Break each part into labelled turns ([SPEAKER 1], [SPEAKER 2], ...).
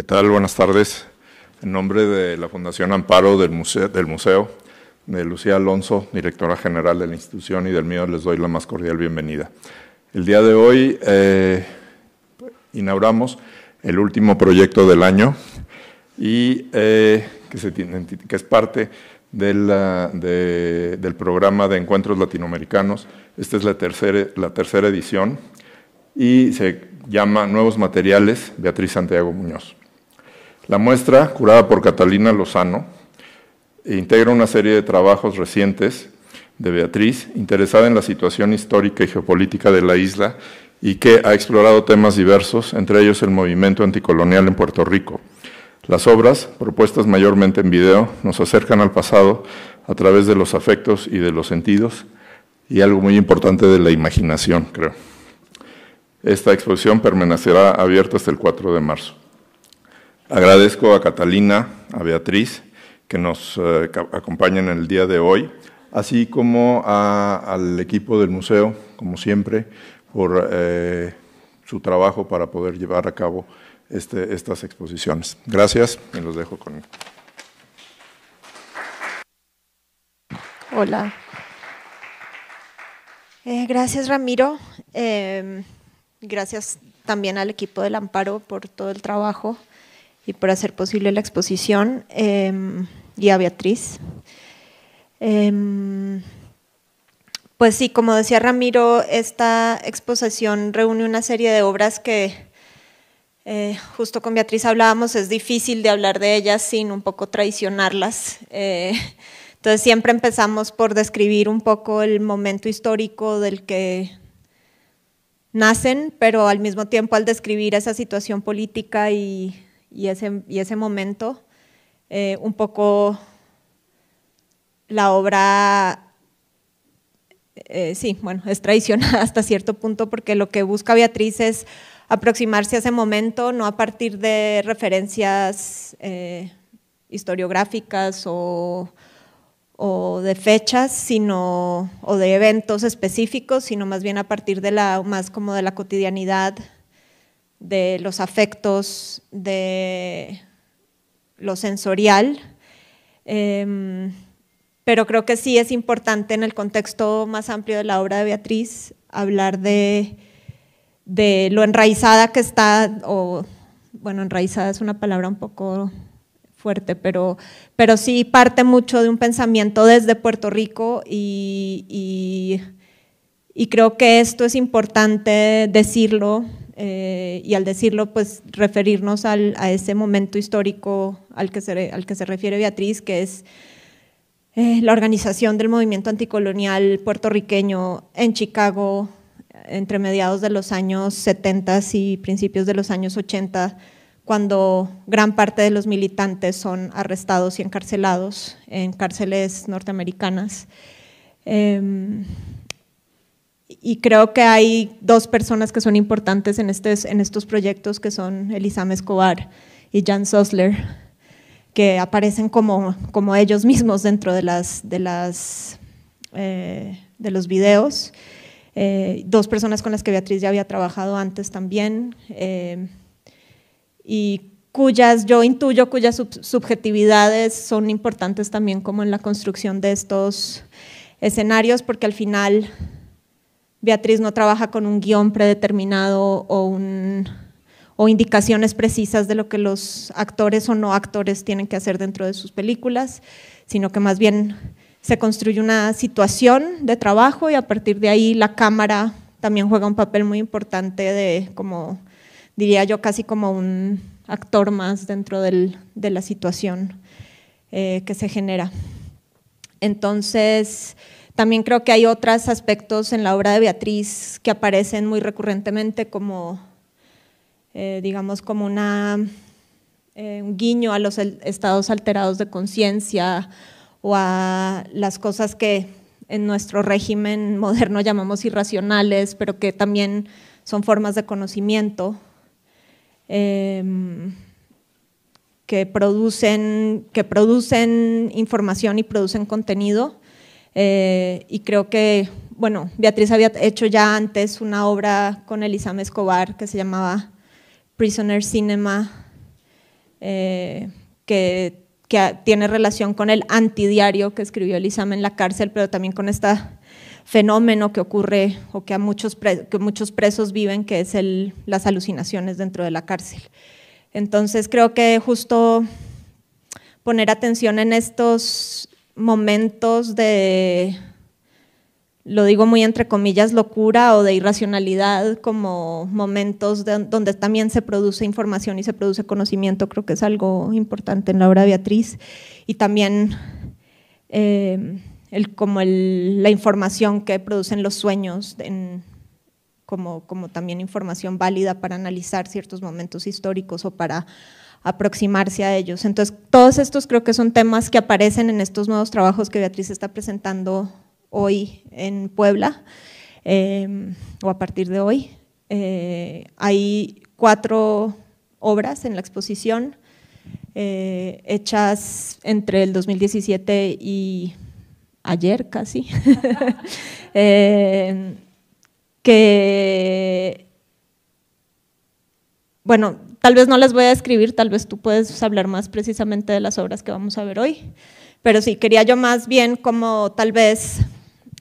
[SPEAKER 1] ¿Qué tal? Buenas tardes. En nombre de la Fundación Amparo del museo, del museo, de Lucía Alonso, directora general de la institución, y del mío, les doy la más cordial bienvenida. El día de hoy eh, inauguramos el último proyecto del año y eh, que, es parte del programa de encuentros latinoamericanos. Esta es la tercera, la tercera edición y se llama Nuevos Materiales Beatriz Santiago Muñoz. La muestra, curada por Catalina Lozano, e integra una serie de trabajos recientes de Beatriz, interesada en la situación histórica y geopolítica de la isla y que ha explorado temas diversos, entre ellos el movimiento anticolonial en Puerto Rico. Las obras, propuestas mayormente en video, nos acercan al pasado a través de los afectos y de los sentidos y algo muy importante de la imaginación, creo. Esta exposición permanecerá abierta hasta el 4 de marzo. Agradezco a Catalina, a Beatriz, que nos eh, acompañan acompañan el día de hoy, así como al equipo del museo, como siempre, por eh, su trabajo para poder llevar a cabo este, estas exposiciones. Gracias y los dejo con...
[SPEAKER 2] Hola. Eh, gracias, Ramiro. Em, gracias también al equipo del Amparo por todo el trabajo y por hacer posible la exposición, em, y a Beatriz. Em, pues sí, como decía Ramiro, esta exposición reúne una serie de obras que eh, justo con Beatriz hablábamos, es difícil de hablar de ellas sin un poco traicionarlas. Eh, entonces siempre empezamos por describir un poco el momento histórico del que nacen, pero al mismo tiempo al describir esa situación política y y ese, momento, eh, un poco la obra, eh, sí, bueno, es traicionada hasta cierto punto porque lo que busca Beatriz es aproximarse a ese momento, no a partir de referencias eh, historiográficas o, de fechas, sino, o de eventos específicos, sino más bien a partir de la, más como de la cotidianidad de los afectos, de lo sensorial. Em, pero creo que sí es importante en el contexto más amplio de la obra de Beatriz hablar de, lo enraizada que está, o bueno, enraizada es una palabra un poco fuerte, pero, sí parte mucho de un pensamiento desde Puerto Rico y, y creo que esto es importante decirlo eh, y al decirlo, pues referirnos al, a ese momento histórico al que se, al que se refiere Beatriz, que es eh, la organización del movimiento anticolonial puertorriqueño en Chicago entre mediados de los años 70 y principios de los años 80, cuando gran parte de los militantes son arrestados y encarcelados en cárceles norteamericanas. Em, y creo que hay dos personas que son importantes en, en estos proyectos, que son Elisame Escobar y Jan Sosler, que aparecen como, como ellos mismos dentro de, las, de, las, eh, de los videos. Eh, dos personas con las que Beatriz ya había trabajado antes también, eh, y cuyas, yo intuyo, cuyas subjetividades son importantes también como en la construcción de estos escenarios, porque al final Beatriz no trabaja con un guión predeterminado o, indicaciones precisas de lo que los actores o no actores tienen que hacer dentro de sus películas, sino que más bien se construye una situación de trabajo y a partir de ahí la cámara también juega un papel muy importante de, como diría yo, casi como un actor más dentro de la situación eh, que se genera. Entonces, también creo que hay otros aspectos en la obra de Beatriz que aparecen muy recurrentemente como, eh, digamos, como eh, un guiño a los estados alterados de conciencia o a las cosas que en nuestro régimen moderno llamamos irracionales, pero que también son formas de conocimiento em, que, producen, que producen información y producen contenido. Eh, y creo que, bueno, Beatriz había hecho ya antes una obra con Elizabeth Escobar que se llamaba Prisoner Cinema, eh, que, que, tiene relación con el antidiario que escribió Elizabeth en la cárcel, pero también con este fenómeno que ocurre o que, a muchos, presos, que muchos presos viven, que es el, las alucinaciones dentro de la cárcel. Entonces creo que justo poner atención en estos momentos de, lo digo muy entre comillas, locura o de irracionalidad, como momentos donde también se produce información y se produce conocimiento, creo que es algo importante en la obra de Beatriz. Y también em, como la información que producen los sueños, como también información válida para analizar ciertos momentos históricos o para aproximarse a ellos. Entonces, todos estos creo que son temas que aparecen en estos nuevos trabajos que Beatriz está presentando hoy en Puebla, em, o a partir de hoy. Eh, hay cuatro obras en la exposición, eh, hechas entre el 2017 y ayer casi, em, que, bueno, tal vez no les voy a escribir, tal vez tú puedes hablar más precisamente de las obras que vamos a ver hoy, pero sí, quería yo más bien como tal vez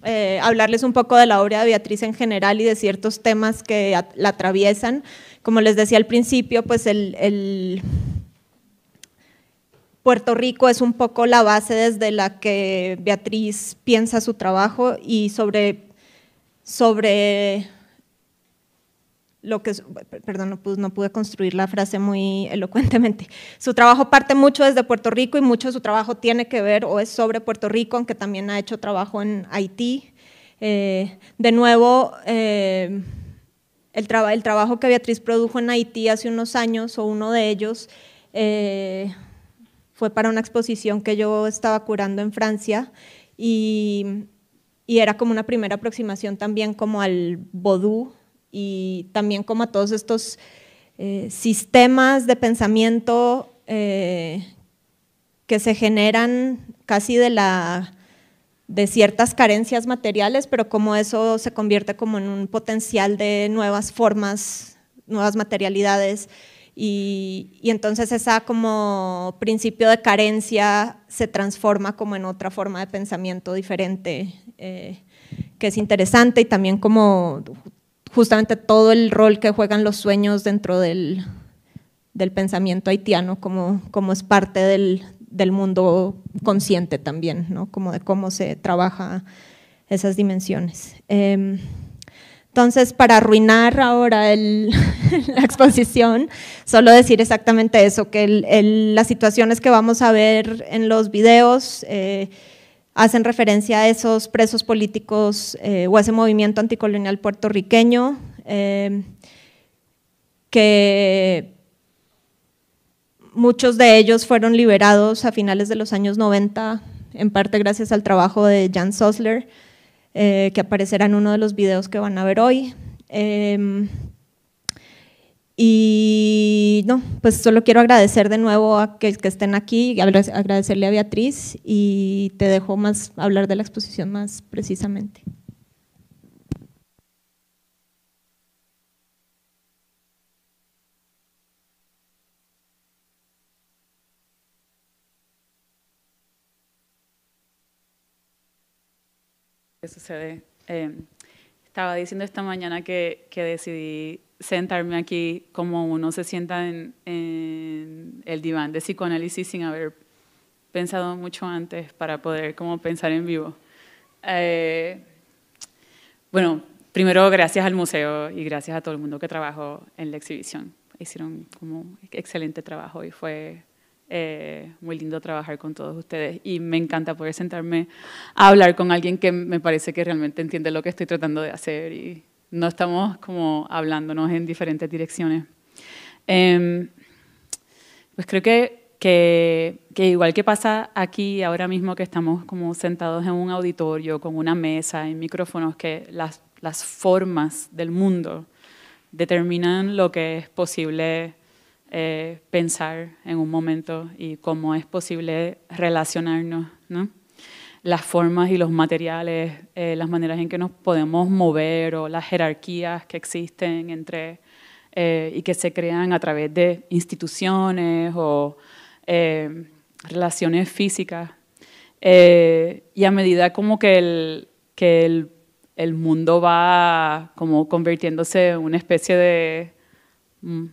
[SPEAKER 2] eh, hablarles un poco de la obra de Beatriz en general y de ciertos temas que la atraviesan. Como les decía al principio, pues el, Puerto Rico es un poco la base desde la que Beatriz piensa su trabajo y sobre, sobre lo que, perdón, no pude, construir la frase muy elocuentemente. Su trabajo parte mucho desde Puerto Rico y mucho de su trabajo tiene que ver o es sobre Puerto Rico, aunque también ha hecho trabajo en Haití. Eh, de nuevo, eh, el, trabajo que Beatriz produjo en Haití hace unos años, o uno de ellos, eh, fue para una exposición que yo estaba curando en Francia y, y era como una primera aproximación también como al vodú y también como a todos estos eh, sistemas de pensamiento eh, que se generan casi de la de ciertas carencias materiales, pero como eso se convierte como en un potencial de nuevas formas, nuevas materialidades, y, entonces esa como principio de carencia se transforma como en otra forma de pensamiento diferente, eh, que es interesante y también como justamente todo el rol que juegan los sueños dentro del, pensamiento haitiano, como, como es parte del, mundo consciente también, ¿no? como de cómo se trabaja esas dimensiones. Em, entonces, para arruinar ahora la exposición, solo decir exactamente eso, que las situaciones que vamos a ver en los videos eh, hacen referencia a esos presos políticos eh, o a ese movimiento anticolonial puertorriqueño eh, que muchos de ellos fueron liberados a finales de los años 90, en parte gracias al trabajo de Jan Sosler, eh, que aparecerá en uno de los videos que van a ver hoy. Em, y no, pues solo quiero agradecer de nuevo a que, que estén aquí, agradecerle a Beatriz y te dejo más hablar de la exposición más precisamente.
[SPEAKER 3] ¿Qué sucede? estaba diciendo esta mañana que, que decidí sentarme aquí como uno se sienta en, el diván de psicoanálisis sin haber pensado mucho antes para poder como pensar en vivo. Eh, bueno, primero gracias al museo y gracias a todo el mundo que trabajó en la exhibición. Hicieron como un excelente trabajo y fue eh, muy lindo trabajar con todos ustedes y me encanta poder sentarme a hablar con alguien que me parece que realmente entiende lo que estoy tratando de hacer y no estamos como hablándonos en diferentes direcciones. Em, pues creo que, que, que, igual que pasa aquí ahora mismo que estamos como sentados en un auditorio con una mesa y micrófonos, que las, las formas del mundo determinan lo que es posible eh, pensar en un momento y cómo es posible relacionarnos, las formas y los materiales, eh, las maneras en que nos podemos mover o las jerarquías que existen entre eh, y que se crean a través de instituciones o relaciones físicas. y a medida como que el, que el, el mundo va como convirtiéndose en una especie de mm,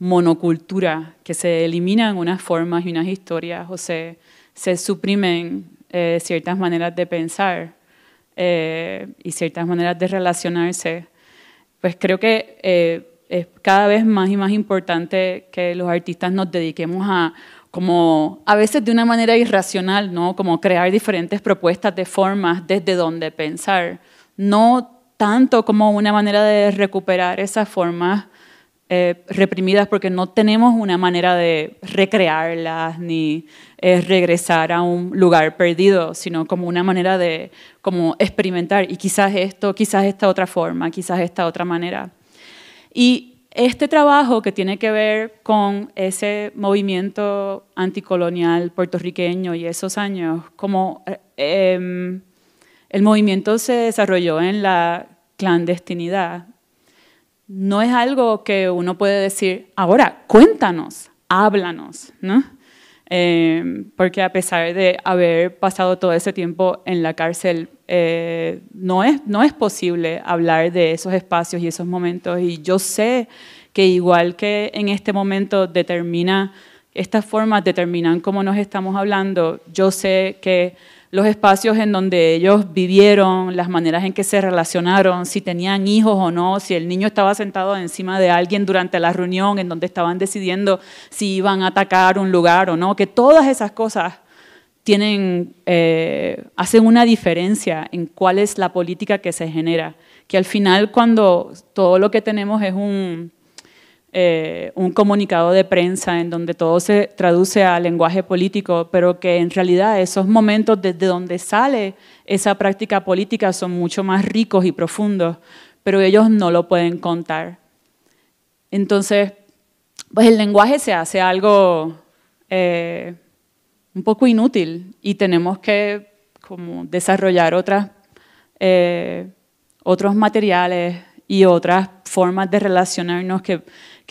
[SPEAKER 3] monocultura, que se eliminan unas formas y unas historias o se, suprimen eh, ciertas maneras de pensar eh, y ciertas maneras de relacionarse, pues creo que eh, es cada vez más y más importante que los artistas nos dediquemos a como a veces de una manera irracional, ¿no? Como crear diferentes propuestas de formas desde donde pensar, no tanto como una manera de recuperar esas formas eh, reprimidas porque no tenemos una manera de recrearlas ni eh, regresar a un lugar perdido, sino como una manera de como experimentar y quizás esto, quizás esta otra forma, quizás esta otra manera. Y este trabajo que tiene que ver con ese movimiento anticolonial puertorriqueño y esos años, como eh, em, el movimiento se desarrolló en la clandestinidad, no es algo que uno puede decir, ahora cuéntanos, háblanos, ¿no? Em, porque a pesar de haber pasado todo ese tiempo en la cárcel, eh, no, es, no es posible hablar de esos espacios y esos momentos. Y yo sé que igual que en este momento determina, estas formas determinan cómo nos estamos hablando, yo sé que los espacios en donde ellos vivieron, las maneras en que se relacionaron, si tenían hijos o no, si el niño estaba sentado encima de alguien durante la reunión en donde estaban decidiendo si iban a atacar un lugar o no, que todas esas cosas tienen, eh, hacen una diferencia en cuál es la política que se genera, que al final cuando todo lo que tenemos es un eh, un comunicado de prensa en donde todo se traduce a lenguaje político, pero que en realidad esos momentos desde donde sale esa práctica política son mucho más ricos y profundos, pero ellos no lo pueden contar. Entonces, pues el lenguaje se hace algo eh, un poco inútil y tenemos que como, desarrollar otras, eh, otros materiales, y otras formas de relacionarnos que,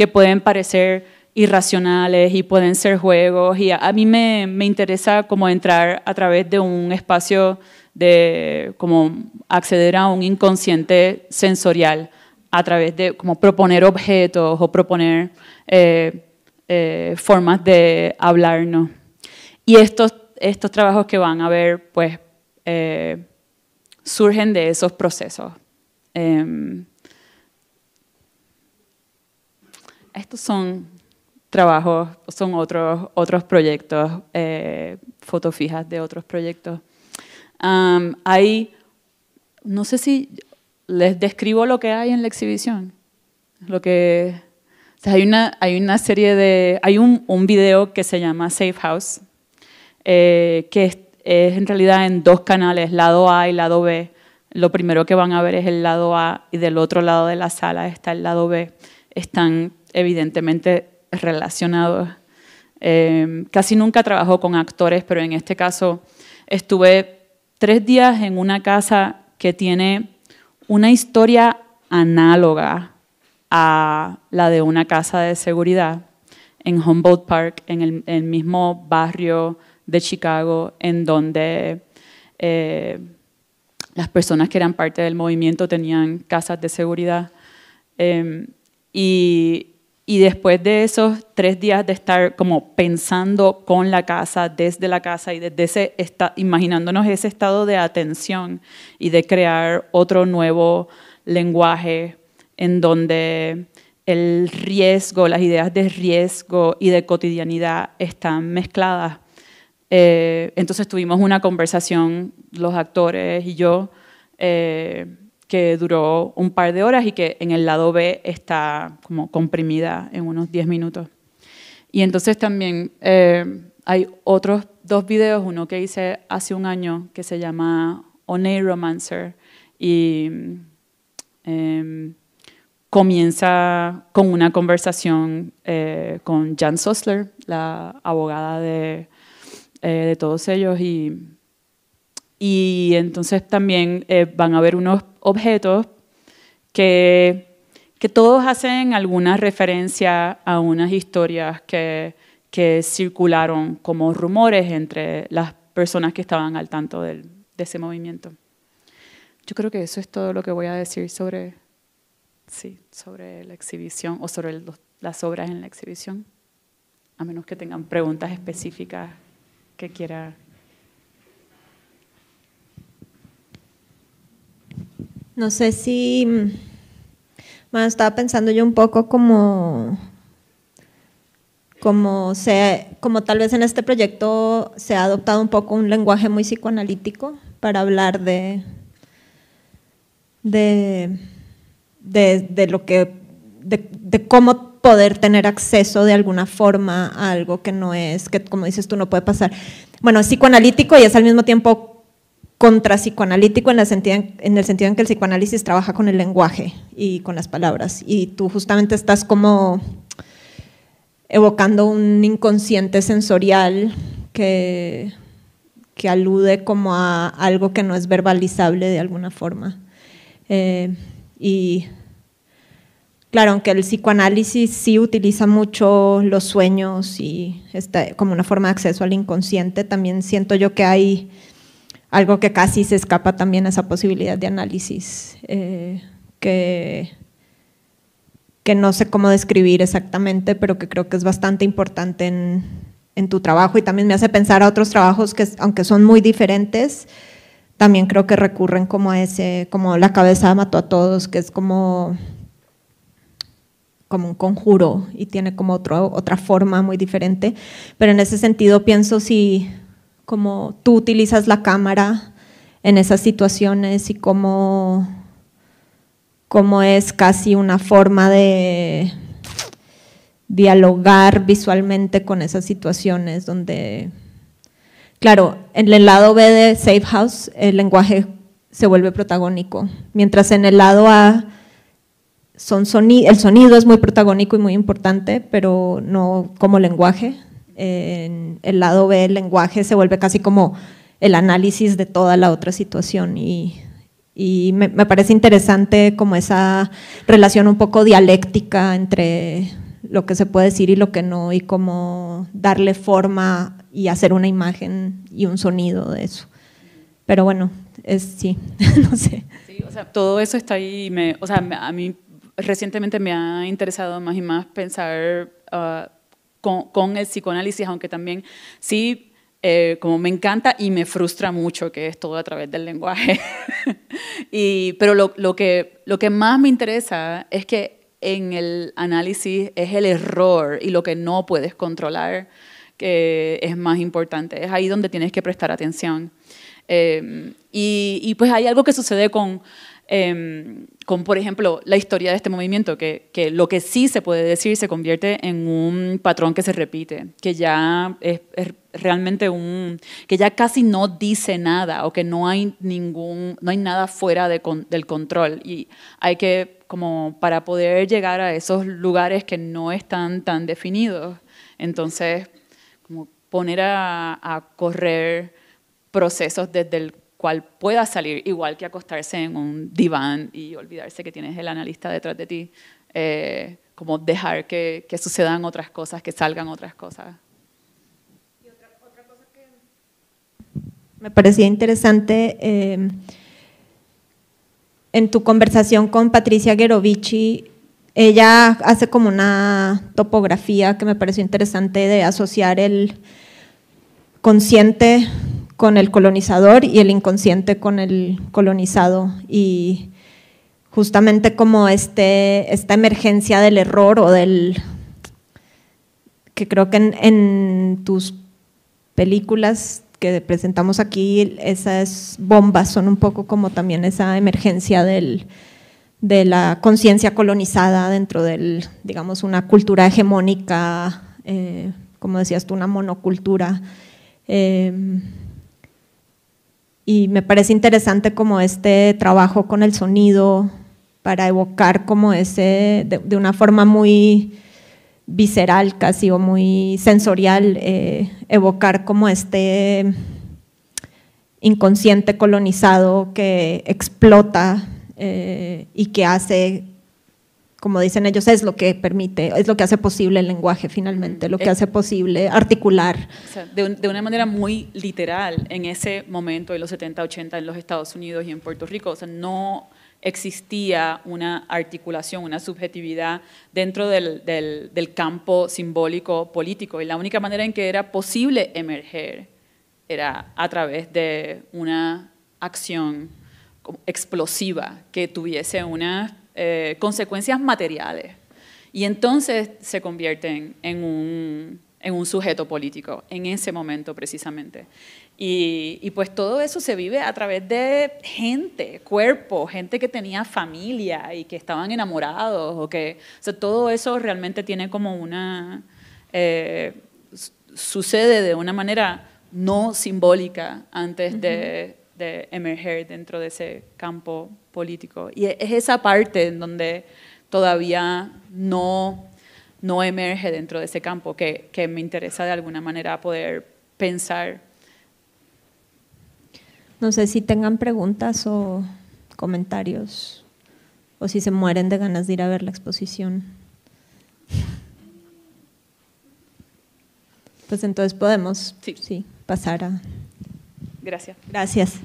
[SPEAKER 3] pueden parecer irracionales y pueden ser juegos. Y a, mí me, interesa como entrar a través de un espacio de como acceder a un inconsciente sensorial a través de como proponer objetos o proponer eh, eh, formas de hablarnos. Y estos, estos trabajos que van a ver, pues, eh, surgen de esos procesos. Em, estos son trabajos, son otros, otros proyectos, eh, fotos fijas de otros proyectos. no sé si les describo lo que hay en la exhibición. Lo que, hay, una, hay una serie de, hay un, video que se llama Safe House, eh, que es, es en realidad en dos canales, lado A y lado B. Lo primero que van a ver es el lado A y del otro lado de la sala está el lado B. Están evidentemente relacionados. Em, casi nunca trabajo con actores, pero en este caso estuve tres días en una casa que tiene una historia análoga a la de una casa de seguridad en Humboldt Park, en el, mismo barrio de Chicago, en donde eh, las personas que eran parte del movimiento tenían casas de seguridad. Em, y y después de esos tres días de estar como pensando con la casa, desde la casa y desde ese, está, imaginándonos ese estado de atención y de crear otro nuevo lenguaje en donde el riesgo, las ideas de riesgo y de cotidianidad están mezcladas. Eh, entonces tuvimos una conversación, los actores y yo, eh, que duró un par de horas y que en el lado B está como comprimida en unos 10 minutos. Y entonces también eh, hay otros dos videos, uno que hice hace un año que se llama One Romancer y em, comienza con una conversación eh, con Jan Sosler, la abogada de, eh, de todos ellos, y y entonces también eh, van a haber unos objetos que, que, todos hacen alguna referencia a unas historias que, que, circularon como rumores entre las personas que estaban al tanto de ese movimiento. Yo creo que eso es todo lo que voy a decir sobre, sí, sobre la exhibición o sobre las obras en la exhibición, a menos que tengan preguntas específicas que quiera
[SPEAKER 2] No sé si, mm, bueno, estaba pensando yo un poco como, como, como tal vez en este proyecto se ha adoptado un poco un lenguaje muy psicoanalítico para hablar de, de, lo que, de, cómo poder tener acceso de alguna forma a algo que no es, que como dices tú, no puede pasar. Bueno, es psicoanalítico y es al mismo tiempo contra psicoanalítico en, en el sentido en que el psicoanálisis trabaja con el lenguaje y con las palabras. Y tú justamente estás como evocando un inconsciente sensorial que, que alude como a algo que no es verbalizable de alguna forma. Eh, y claro, aunque el psicoanálisis sí utiliza mucho los sueños y como una forma de acceso al inconsciente, también siento yo que hay algo que casi se escapa también esa posibilidad de análisis, eh, que, que no sé cómo describir exactamente, pero que creo que es bastante importante en, tu trabajo y también me hace pensar a otros trabajos que, aunque son muy diferentes, también creo que recurren como a ese, como la cabeza mató a todos, que es como como un conjuro y tiene como otra forma muy diferente, pero en ese sentido pienso si cómo tú utilizas la cámara en esas situaciones y cómo, es casi una forma de dialogar visualmente con esas situaciones donde, claro, en el lado B de Safe House el lenguaje se vuelve protagónico, mientras en el lado A el sonido es muy protagónico y muy importante, pero no como lenguaje, en el lado B el lenguaje se vuelve casi como el análisis de toda la otra situación y, y me, parece interesante como esa relación un poco dialéctica entre lo que se puede decir y lo que no y cómo darle forma y hacer una imagen y un sonido de eso. Pero bueno, es sí, no sé.
[SPEAKER 3] Sí, o sea, todo eso está ahí, o sea, a mí recientemente me ha interesado más y más pensar... Ah, con, el psicoanálisis, aunque también sí eh, como me encanta y me frustra mucho que es todo a través del lenguaje. y, pero lo, que, lo que más me interesa es que en el análisis es el error y lo que no puedes controlar que es más importante. Es ahí donde tienes que prestar atención. Eh, y, y pues hay algo que sucede con Em, con, por ejemplo la historia de este movimiento, que, que, lo que sí se puede decir se convierte en un patrón que se repite, que ya es, realmente un, que ya casi no dice nada o que no hay ningún, no hay nada fuera de del control y hay que como para poder llegar a esos lugares que no están tan definidos, entonces como poner a, a correr procesos desde el cual pueda salir, igual que acostarse en un diván y olvidarse que tienes el analista detrás de ti, eh, como dejar que, sucedan otras cosas, que salgan otras cosas.
[SPEAKER 2] me parecía interesante, em, en tu conversación con Patricia Gerovici, ella hace como una topografía que me pareció interesante de asociar el consciente con el colonizador y el inconsciente con el colonizado. Y justamente como este, esta emergencia del error o del... que creo que en, tus películas que presentamos aquí, esas bombas son un poco como también esa emergencia de la conciencia colonizada dentro del, digamos, una cultura hegemónica, eh, como decías tú, una monocultura. Em, y me parece interesante como este trabajo con el sonido para evocar como ese, de, una forma muy visceral casi o muy sensorial, eh, evocar como este inconsciente colonizado que explota eh, y que hace como dicen ellos, es lo que permite, es lo que hace posible el lenguaje finalmente, lo que eh, hace posible articular.
[SPEAKER 3] de, una manera muy literal, en ese momento de los 70, 80 en los Estados Unidos y en Puerto Rico, sea, no existía una articulación, una subjetividad dentro del, del, campo simbólico político y la única manera en que era posible emerger era a través de una acción explosiva que tuviese una… Eh, consecuencias materiales. Y entonces se convierten en un, sujeto político, en ese momento precisamente. Y, pues todo eso se vive a través de gente, cuerpo, gente que tenía familia y que estaban enamorados, o que, todo eso realmente tiene como una, eh, sucede de una manera no simbólica antes de, de emerger dentro de ese campo político. Y e-, es esa parte en donde todavía no, no emerge dentro de ese campo que, me interesa de alguna manera poder pensar.
[SPEAKER 2] No sé si tengan preguntas o comentarios o si se mueren de ganas de ir a ver la exposición. Pues entonces podemos sí. sí pasar a
[SPEAKER 1] Gracias.